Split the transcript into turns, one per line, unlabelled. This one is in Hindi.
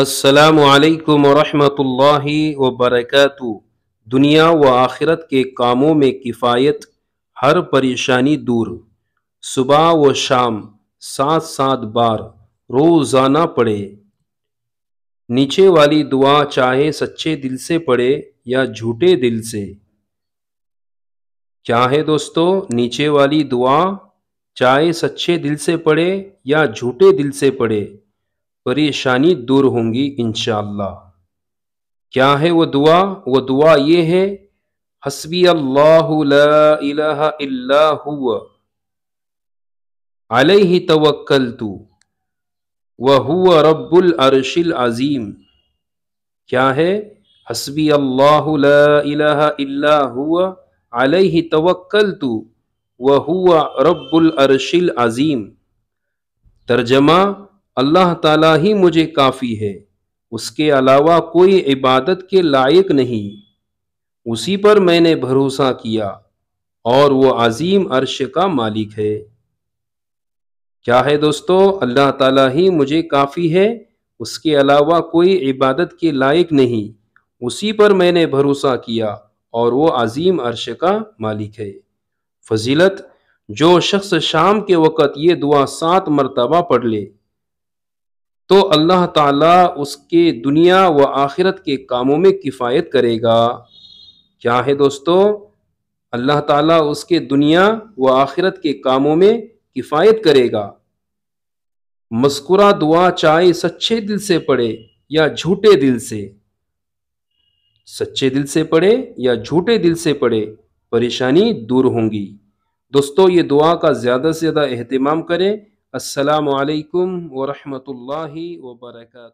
असलकम वरहमतुल्लाहि वबरकतु दुनिया व आखिरत के कामों में किफ़ायत हर परेशानी दूर सुबह व शाम सात सात बार रोज़ाना पढ़े नीचे वाली दुआ चाहे सच्चे दिल से पढ़े या झूठे दिल से क्या है दोस्तों नीचे वाली दुआ चाहे सच्चे दिल से पढ़े या झूठे दिल से पढ़े परेशानी दूर होंगी इनशाला क्या है वो दुआ वो दुआ ये है हसबी अल्लाह अलह तवक्ल तू वह रब्बुल अरशिल अज़ीम क्या है हसबी अल्लाह अलह तवक्ल तू वह रब्बुल अरशिल अज़ीम तर्जमा अल्लाह ताला ही मुझे काफ़ी है उसके अलावा कोई इबादत के लायक नहीं उसी पर मैंने भरोसा किया और वो अजीम अर्श का मालिक है क्या है दोस्तों अल्लाह ताला ही मुझे काफ़ी है उसके अलावा कोई इबादत के लायक नहीं उसी पर मैंने भरोसा किया और वो अजीम अर्श का मालिक है फजीलत जो शख्स शाम के वक़्त ये दुआ सात मरतबा पढ़ ले तो अल्लाह ताला उसके दुनिया व आखिरत के कामों में किफ़ायत करेगा क्या है दोस्तों अल्लाह ताला उसके दुनिया व आखिरत के कामों में किफ़ायत करेगा मस्कुरा दुआ चाहे सच्चे दिल से पढ़े या झूठे दिल से सच्चे दिल से पढ़े या झूठे दिल से पढ़े परेशानी दूर होंगी दोस्तों ये दुआ का ज़्यादा से ज़्यादा अहतमाम करें असलकम ला वर्का